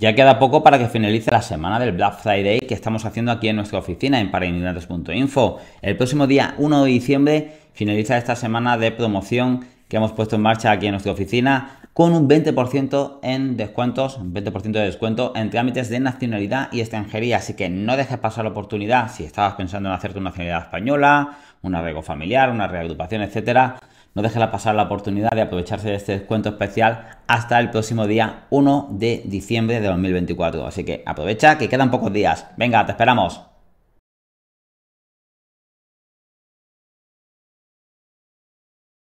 Ya queda poco para que finalice la semana del Black Friday que estamos haciendo aquí en nuestra oficina en parainmigrantes.info. El próximo día 1 de diciembre finaliza esta semana de promoción que hemos puesto en marcha aquí en nuestra oficina con un 20% en descuentos, 20% de descuento en trámites de nacionalidad y extranjería. Así que no dejes pasar la oportunidad si estabas pensando en hacer tu nacionalidad española, un arreglo familiar, una reagrupación, etcétera. No dejes pasar la oportunidad de aprovecharse de este descuento especial hasta el próximo día 1 de diciembre de 2024. Así que aprovecha que quedan pocos días. Venga, te esperamos.